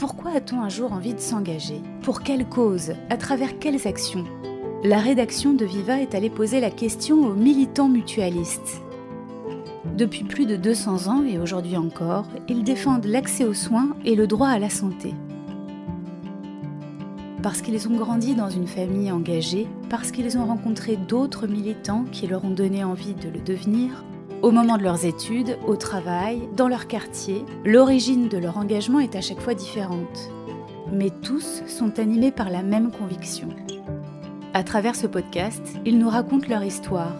Pourquoi a-t-on un jour envie de s'engager Pour quelle cause À travers quelles actions La rédaction de Viva est allée poser la question aux militants mutualistes. Depuis plus de 200 ans et aujourd'hui encore, ils défendent l'accès aux soins et le droit à la santé. Parce qu'ils ont grandi dans une famille engagée, parce qu'ils ont rencontré d'autres militants qui leur ont donné envie de le devenir, au moment de leurs études, au travail, dans leur quartier. L'origine de leur engagement est à chaque fois différente. Mais tous sont animés par la même conviction. À travers ce podcast, ils nous racontent leur histoire,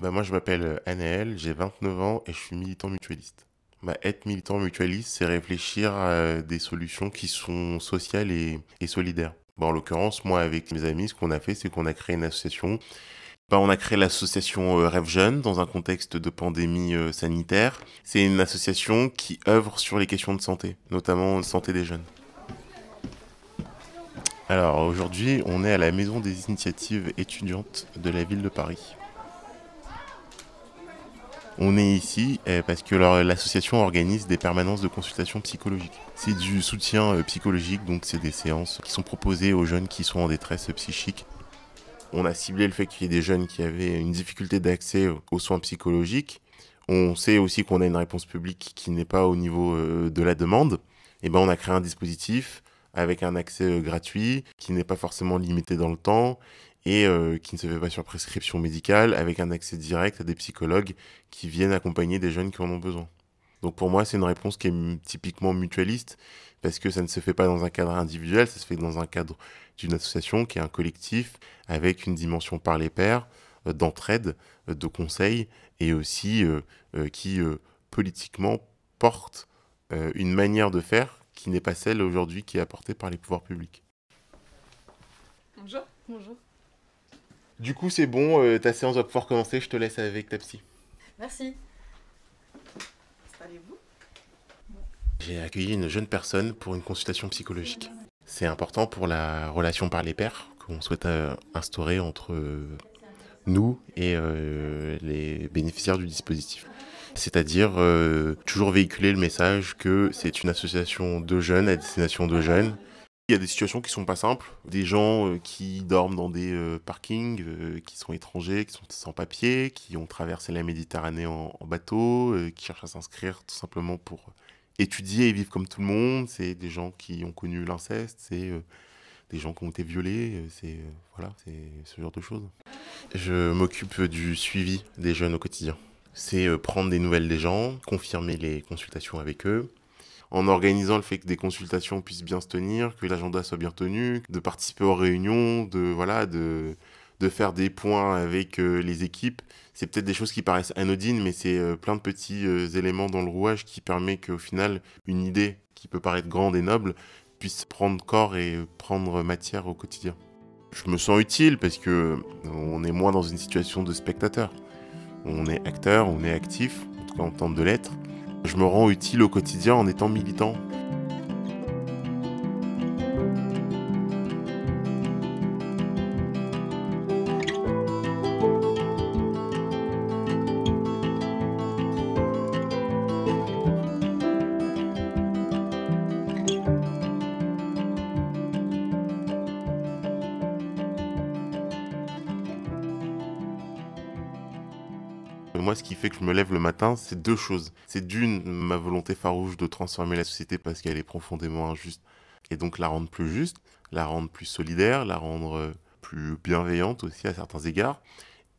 ben, moi, je m'appelle Anel, j'ai 29 ans et je suis militant mutualiste. Bah, être militant mutualiste, c'est réfléchir à des solutions qui sont sociales et, solidaires. Bah, en l'occurrence, moi, avec mes amis, ce qu'on a fait, c'est qu'on a créé une association. Bah, on a créé l'association euh, Rêve Jeune dans un contexte de pandémie euh, sanitaire. C'est une association qui œuvre sur les questions de santé, notamment santé des jeunes. Alors aujourd'hui, on est à la Maison des initiatives étudiantes de la ville de Paris. On est ici euh, parce que l'association organise des permanences de consultation psychologique. C'est du soutien euh, psychologique, donc c'est des séances qui sont proposées aux jeunes qui sont en détresse psychique. On a ciblé le fait qu'il y ait des jeunes qui avaient une difficulté d'accès aux soins psychologiques. On sait aussi qu'on a une réponse publique qui n'est pas au niveau euh, de la demande. Et eh ben on a créé un dispositif avec un accès gratuit qui n'est pas forcément limité dans le temps et euh, qui ne se fait pas sur prescription médicale, avec un accès direct à des psychologues qui viennent accompagner des jeunes qui en ont besoin. Donc pour moi, c'est une réponse qui est typiquement mutualiste, parce que ça ne se fait pas dans un cadre individuel, ça se fait dans un cadre d'une association qui est un collectif, avec une dimension par les pairs, euh, d'entraide, euh, de conseil, et aussi qui politiquement porte une manière de faire qui n'est pas celle aujourd'hui qui est apportée par les pouvoirs publics. Bonjour. Bonjour. Du coup, c'est bon, euh, ta séance va pouvoir commencer. Je te laisse avec ta psy. Merci. J'ai accueilli une jeune personne pour une consultation psychologique. C'est important pour la relation par les pairs qu'on souhaite euh, instaurer entre euh, nous et les bénéficiaires du dispositif. C'est-à-dire toujours véhiculer le message que c'est une association de jeunes à destination de jeunes il y a des situations qui sont pas simples, des gens euh, qui dorment dans des euh, parkings, euh, qui sont étrangers, qui sont sans papier, qui ont traversé la Méditerranée en, bateau, qui cherchent à s'inscrire tout simplement pour étudier et vivre comme tout le monde. C'est des gens qui ont connu l'inceste, c'est des gens qui ont été violés, c'est voilà, c'est ce genre de choses. Je m'occupe du suivi des jeunes au quotidien. C'est prendre des nouvelles des gens, confirmer les consultations avec eux, en organisant le fait que des consultations puissent bien se tenir, que l'agenda soit bien tenu, de participer aux réunions, de voilà, de de faire des points avec euh, les équipes. C'est peut-être des choses qui paraissent anodines, mais c'est euh, plein de petits euh, éléments dans le rouage qui permet qu'au final, une idée qui peut paraître grande et noble puisse prendre corps et prendre matière au quotidien. Je me sens utile parce que on est moins dans une situation de spectateur. On est acteur, on est actif, en tout cas on tente de l'être. Je me rends utile au quotidien en étant militant moi, ce qui fait que je me lève le matin, c'est deux choses. C'est d'une, ma volonté farouche de transformer la société parce qu'elle est profondément injuste. Et donc la rendre plus juste, la rendre plus solidaire, la rendre euh, plus bienveillante aussi à certains égards.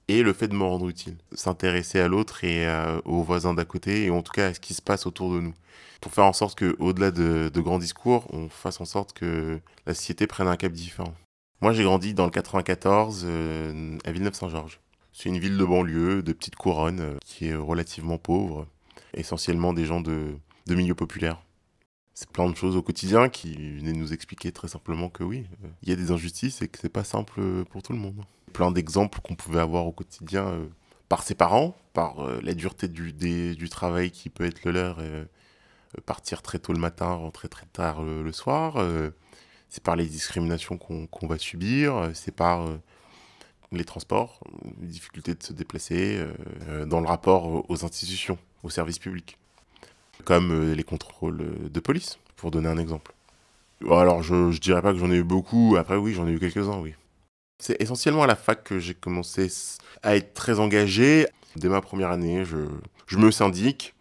Et le fait de me rendre utile, s'intéresser à l'autre et euh, aux voisins d'à côté, et en tout cas à ce qui se passe autour de nous. Pour faire en sorte que, au-delà de, grands discours, on fasse en sorte que la société prenne un cap différent. Moi, j'ai grandi dans le 94 euh, à Villeneuve-Saint-Georges. C'est une ville de banlieue, de petite couronne, euh, qui est relativement pauvre, essentiellement des gens de, de milieux populaires. C'est plein de choses au quotidien qui venaient nous expliquer très simplement que oui, euh, il y a des injustices et que c'est pas simple euh, pour tout le monde. Plein d'exemples qu'on pouvait avoir au quotidien par ses parents, par la dureté du, du, travail qui peut être le leur, partir très tôt le matin, rentrer très tard le, soir. c'est par les discriminations qu'on va subir, c'est par les transports, les difficultés de se déplacer, euh, euh, dans le rapport aux institutions, aux services publics, comme euh, les contrôles de police, pour donner un exemple. Alors, je ne dirais pas que j'en ai eu beaucoup, après oui, j'en ai eu quelques-uns, oui. C'est essentiellement à la fac que j'ai commencé à être très engagé. Dès ma première année, je, me syndique.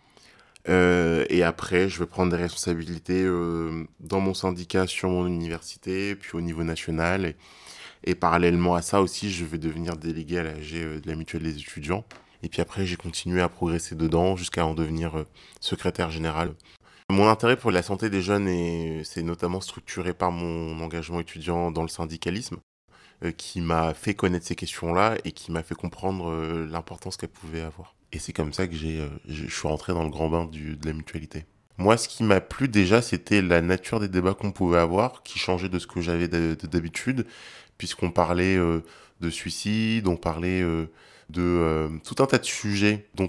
et après, je vais prendre des responsabilités dans mon syndicat, sur mon université, puis au niveau national. Et, et parallèlement à ça aussi, je vais devenir délégué à la euh, de la mutuelle des étudiants. Et puis après, j'ai continué à progresser dedans jusqu'à en devenir euh, secrétaire général. Mon intérêt pour la santé des jeunes, c'est notamment structuré par mon engagement étudiant dans le syndicalisme, euh, qui m'a fait connaître ces questions-là et qui m'a fait comprendre l'importance qu'elles pouvaient avoir. Et c'est comme ça que je suis rentré dans le grand bain du, de la mutualité. Moi, ce qui m'a plu déjà, c'était la nature des débats qu'on pouvait avoir, qui changeait de ce que j'avais d'habitude, puisqu'on parlait euh, de suicide, on parlait euh, de euh, tout un tas de sujets dont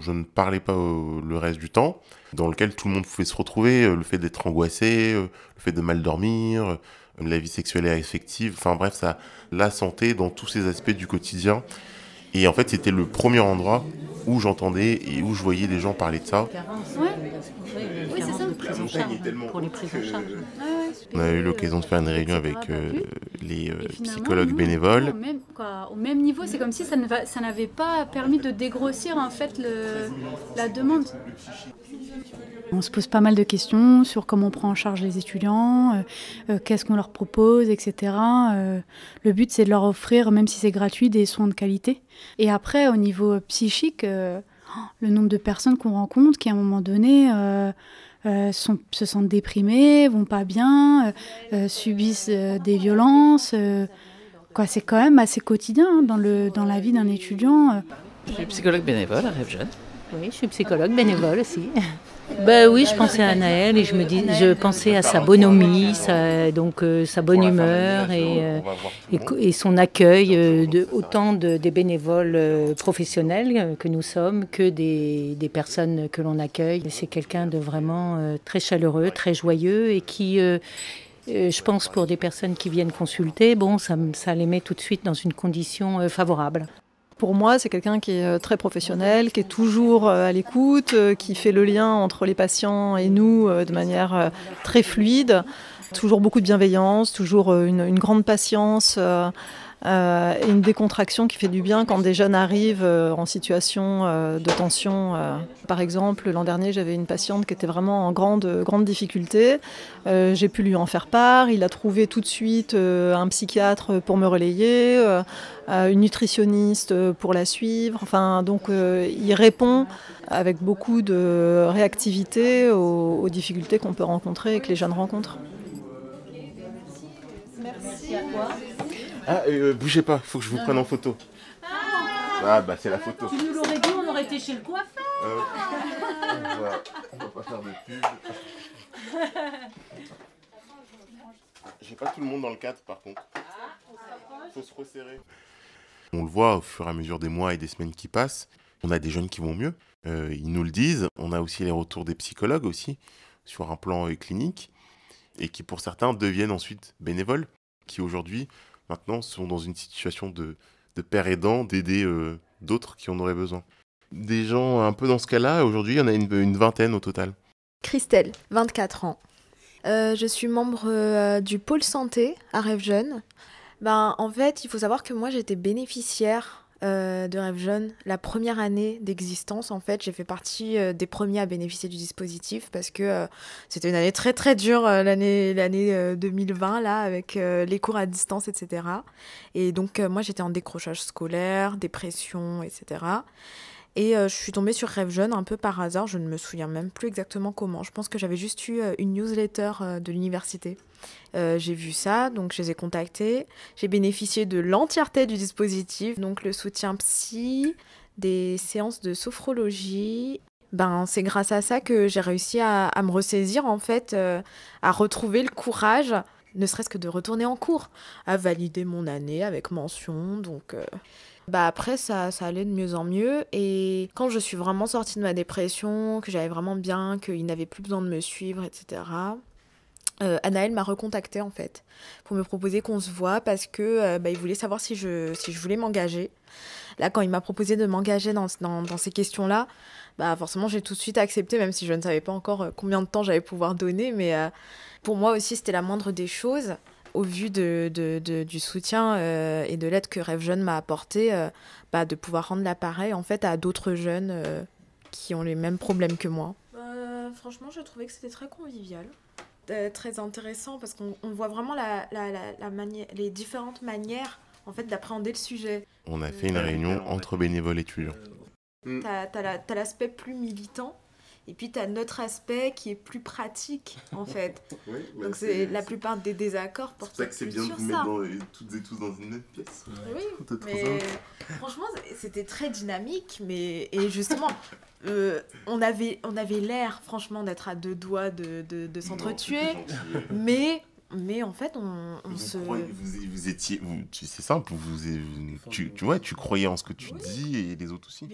je ne parlais pas le reste du temps, dans lequel tout le monde pouvait se retrouver, le fait d'être angoissé, le fait de mal dormir, la vie sexuelle et affective, enfin bref, ça, la santé dans tous ces aspects du quotidien. Et en fait, c'était le premier endroit où j'entendais et où je voyais des gens parler de ça oui, c'est ça. prise charge, les on a eu l'occasion de faire une euh, réunion avec euh, les euh, psychologues bénévoles. Au même, niveau, c'est comme si ça n'avait pas permis de dégrossir en fait la demande. On se pose pas mal de questions sur comment on prend en charge les étudiants, qu'est-ce qu'on leur propose, etc. le but, c'est de leur offrir, même si c'est gratuit, des soins de qualité. Et après, au niveau psychique, le nombre de personnes qu'on rencontre qui, à un moment donné, euh, euh, se sentent déprimées, vont pas bien, euh, subissent des violences. c'est quand même assez quotidien hein, dans, le, dans la vie d'un étudiant. Je suis psychologue bénévole à Rêve Jeune. Oui, je suis psychologue bénévole aussi. Bah oui, je pensais à Naël et je me dis, je pensais à sa bonhomie, sa, donc euh, sa bonne humeur euh, et, son accueil euh, de, autant de, des bénévoles professionnels que nous sommes que des, personnes que l'on accueille. C'est quelqu'un de vraiment très chaleureux, très joyeux et qui je pense pour des personnes qui viennent consulter, bon, ça, ça, les met tout de suite dans une condition favorable pour moi, c'est quelqu'un qui est euh, très professionnel, qui est toujours euh, à l'écoute, euh, qui fait le lien entre les patients et nous de manière très fluide. Toujours beaucoup de bienveillance, toujours une, grande patience et euh, une décontraction qui fait du bien quand des jeunes arrivent euh, en situation euh, de tension. Par exemple, l'an dernier, j'avais une patiente qui était vraiment en grande, grande difficulté. J'ai pu lui en faire part. Il a trouvé tout de suite un psychiatre pour me relayer, une nutritionniste pour la suivre. Enfin, donc, il répond avec beaucoup de réactivité aux, aux difficultés qu'on peut rencontrer et que les jeunes rencontrent. Merci à toi. Ah, euh, bougez pas, il faut que je vous prenne en photo. Ah. ah, bah c'est la photo. Tu nous l'aurais dit, on aurait été chez le coiffeur. Euh, on, va, va pas faire de pub. J'ai pas tout le monde dans le cadre par contre. Faut se resserrer. On le voit au fur et à mesure des mois et des semaines qui passent. On a des jeunes qui vont mieux. Euh, ils nous le disent. On a aussi les retours des psychologues aussi sur un plan clinique et qui pour certains deviennent ensuite bénévoles, qui aujourd'hui maintenant sont dans une situation de, de père aidant, d'aider euh, d'autres qui en auraient besoin. Des gens un peu dans ce cas-là, aujourd'hui, il y en a une, vingtaine au total. Christelle, 24 ans. Euh, je suis membre euh, du pôle santé à Rêve Jeune. Ben, en fait, il faut savoir que moi, j'étais bénéficiaire euh, de Rêve Jeune. La première année d'existence, en fait, j'ai fait partie euh, des premiers à bénéficier du dispositif parce que euh, c'était une année très très dure, l'année, l'année 2020, là, avec les cours à distance, etc. Et donc, moi, j'étais en décrochage scolaire, dépression, etc. Et euh, je suis tombée sur Rêve Jeune un peu par hasard, je ne me souviens même plus exactement comment. Je pense que j'avais juste eu euh, une newsletter euh, de l'université. j'ai vu ça, donc je les ai contactés. J'ai bénéficié de l'entièreté du dispositif, donc le soutien psy, des séances de sophrologie. Ben, c'est grâce à ça que j'ai réussi à, me ressaisir, en fait, à retrouver le courage ne serait-ce que de retourner en cours, à valider mon année avec mention. Donc, bah, après, ça, ça allait de mieux en mieux. Et quand je suis vraiment sortie de ma dépression, que j'avais vraiment bien, qu'il n'avait plus besoin de me suivre, etc., euh, Anaël m'a recontacté en fait pour me proposer qu'on se voit parce que euh, bah, il voulait savoir si je, si je voulais m'engager. Là, quand il m'a proposé de m'engager dans, ces questions-là, bah forcément j'ai tout de suite accepté, même si je ne savais pas encore euh, combien de temps j'allais pouvoir donner. Mais pour moi aussi, c'était la moindre des choses au vu de, du soutien euh, et de l'aide que Rêve Jeune m'a apporté, euh, bah, de pouvoir rendre l'appareil en fait à d'autres jeunes euh, qui ont les mêmes problèmes que moi. Bah, franchement, je trouvais que c'était très convivial, très intéressant parce qu'on voit vraiment la, les différentes manières en fait d'appréhender le sujet. On a fait une réunion entre bénévoles et étudiants. Tu as, l'aspect plus militant et puis, tu as notre aspect qui est plus pratique, en fait. Donc, c'est la plupart des désaccords portent sur ça. C'est bien de vous mettre dans, toutes et tous dans une même pièce. Oui, mais franchement, c'était très dynamique. Mais... Et justement, euh, on avait, on avait l'air, franchement, d'être à deux doigts de, de, de s'entretuer. mais mais en fait, on, se. vous, vous, étiez. c'est simple, vous, tu, vois, tu croyais en ce que tu dis et les autres aussi.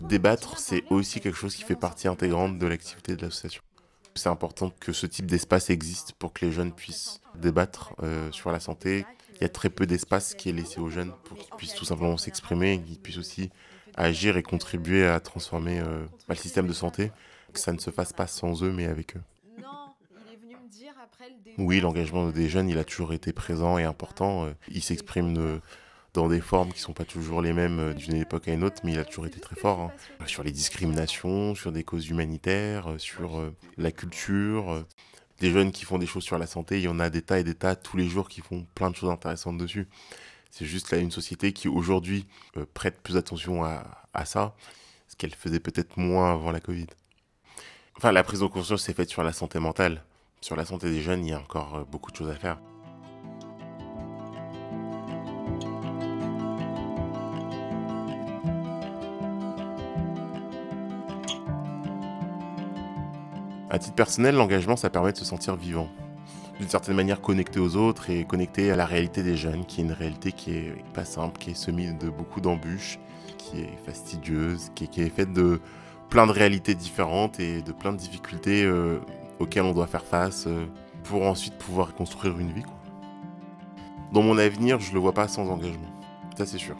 Débattre, c'est aussi quelque chose qui fait partie intégrante de l'activité de l'association. C'est important que ce type d'espace existe pour que les jeunes puissent débattre euh, sur la santé. Il y a très peu d'espace qui est laissé aux jeunes pour qu'ils puissent tout simplement s'exprimer, qu'ils puissent aussi agir et contribuer à transformer euh, bah, le système de santé. Que ça ne se fasse pas sans eux, mais avec eux. Oui, l'engagement des jeunes, il a toujours été présent et important. Euh, il s'exprime dans des formes qui ne sont pas toujours les mêmes euh, d'une époque à une autre, mais il a toujours été très fort. Hein. Bah, sur les discriminations, sur des causes humanitaires, euh, sur la culture. Des jeunes qui font des choses sur la santé, il y en a des tas et des tas tous les jours qui font plein de choses intéressantes dessus. C'est juste là une société qui aujourd'hui prête plus attention à, ça, ce qu'elle faisait peut-être moins avant la Covid. Enfin, la prise en conscience s'est faite sur la santé mentale sur la santé des jeunes, il y a encore euh, beaucoup de choses à faire. À titre personnel, l'engagement, ça permet de se sentir vivant, d'une certaine manière connecté aux autres et connecté à la réalité des jeunes, qui est une réalité qui est pas simple, qui est semée de beaucoup d'embûches, qui est fastidieuse, qui est, faite de plein de réalités différentes et de plein de difficultés euh, Auquel on doit faire face euh, pour ensuite pouvoir construire une vie. Dans mon avenir, je le vois pas sans engagement. Ça, c'est sûr.